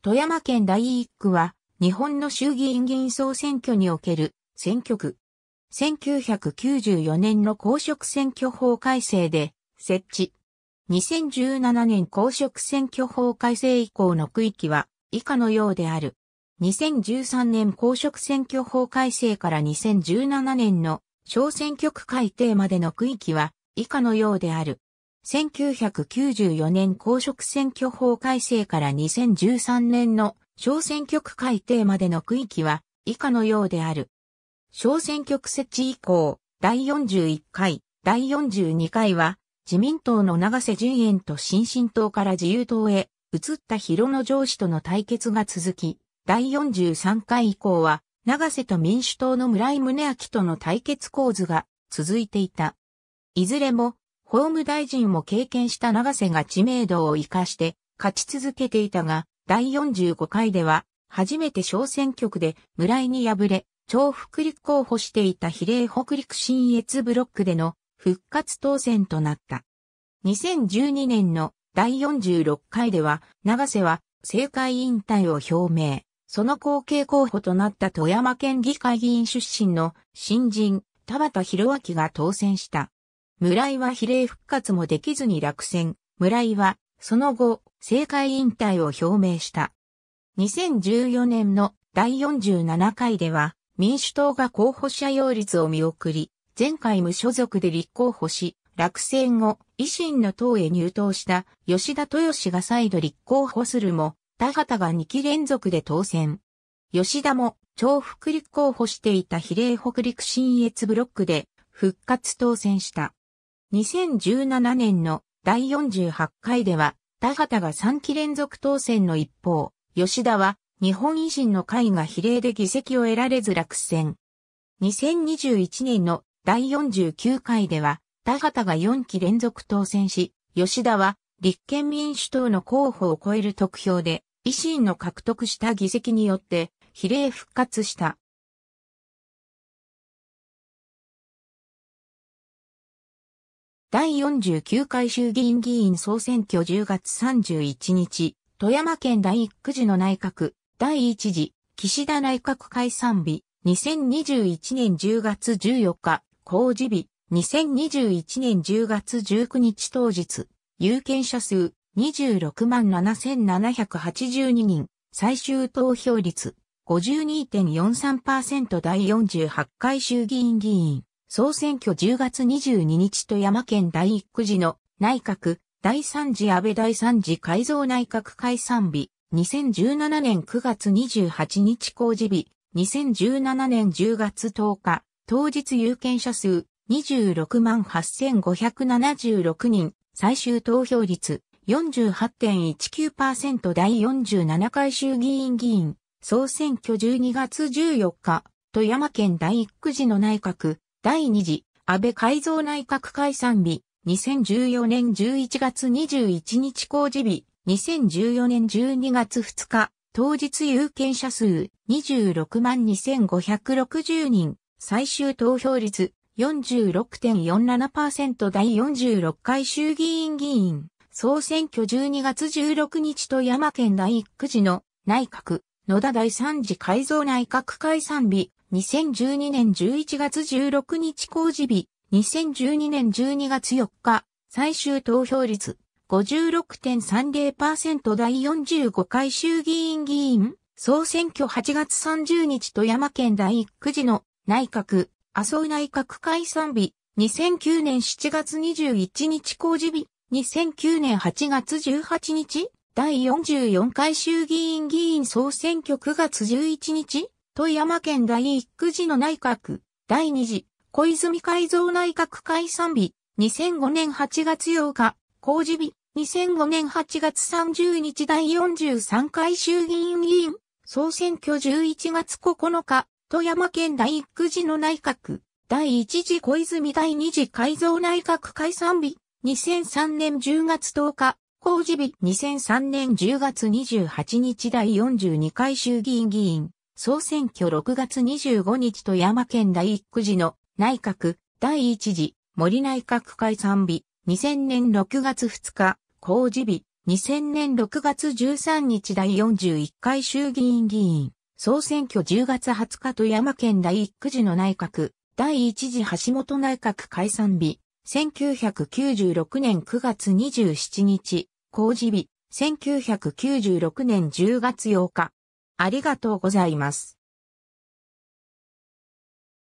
富山県第一区は、日本の衆議院議員総選挙における選挙区。1994年の公職選挙法改正で設置。2017年公職選挙法改正以降の区域は以下のようである。2013年公職選挙法改正から2017年の小選挙区改定までの区域は以下のようである。1994年公職選挙法改正から2013年の小選挙区改定までの区域は以下のようである。小選挙区設置以降、第41回、第42回は、自民党の長瀬順延と新進党から自由党へ移った広野上司との対決が続き、第43回以降は、長瀬と民主党の村井宗明との対決構図が続いていた。いずれも法務大臣も経験した長瀬が知名度を活かして勝ち続けていたが、第45回では、初めて小選挙区で村井に敗れ、超福利候補していた比例北陸新越ブロックでの復活当選となった。2012年の第46回では、長瀬は政界引退を表明。その後継候補となった富山県議会議員出身の新人、田畑博明が当選した。村井は比例復活もできずに落選。村井は、その後、政界引退を表明した。2014年の第47回では、民主党が候補者擁立を見送り、前回無所属で立候補し、落選後、維新の党へ入党した吉田豊氏が再度立候補するも、田畑が2期連続で当選。吉田も、重複立候補していた比例北陸新越ブロックで、復活当選した。2017年の第48回では、田畑が3期連続当選の一方、吉田は日本維新の会が比例で議席を得られず落選。2021年の第49回では、田畑が4期連続当選し、吉田は立憲民主党の候補を超える得票で、維新の獲得した議席によって比例復活した。第49回衆議院議員総選挙10月31日、富山県第1次の内閣、第1次、岸田内閣解散日、2021年10月14日、公示日、2021年10月19日当日、有権者数26万7782人、最終投票率52.43%第48回衆議院議員。総選挙10月22日富山県第1区時の内閣第3次安倍第3次改造内閣解散日2017年9月28日公示日2017年10月10日当日有権者数26万8576人最終投票率48.19%第47回衆議院議員総選挙12月14日富山県第1区時の内閣第2次安倍改造内閣解散日、2014年11月21日公示日、2014年12月2日、当日有権者数26万2560人、最終投票率46.47%第46回衆議院議員、総選挙12月16日と山県第1区の内閣、野田第3次改造内閣解散日、2012年11月16日公示日、2012年12月4日、最終投票率56.30%第45回衆議院議員、総選挙8月30日富山県第9次時の内閣、麻生内閣解散日、2009年7月21日公示日、2009年8月18日、第44回衆議院議員総選挙9月11日、富山県第1区次の内閣、第2次、小泉改造内閣解散日、2005年8月8日、公示日、2005年8月30日第43回衆議院議員、総選挙11月9日、富山県第1区次の内閣、第1次小泉第2次改造内閣解散日、2003年10月10日、公示日2003年10月28日第42回衆議院議員、総選挙6月25日と山県第1区時の内閣第一次森内閣解散日2000年6月2日公示日2000年6月13日第41回衆議院議員総選挙10月20日と山県第1区時の内閣第一次橋本内閣解散日1996年9月27日公示日1996年10月8日ありがとうございます。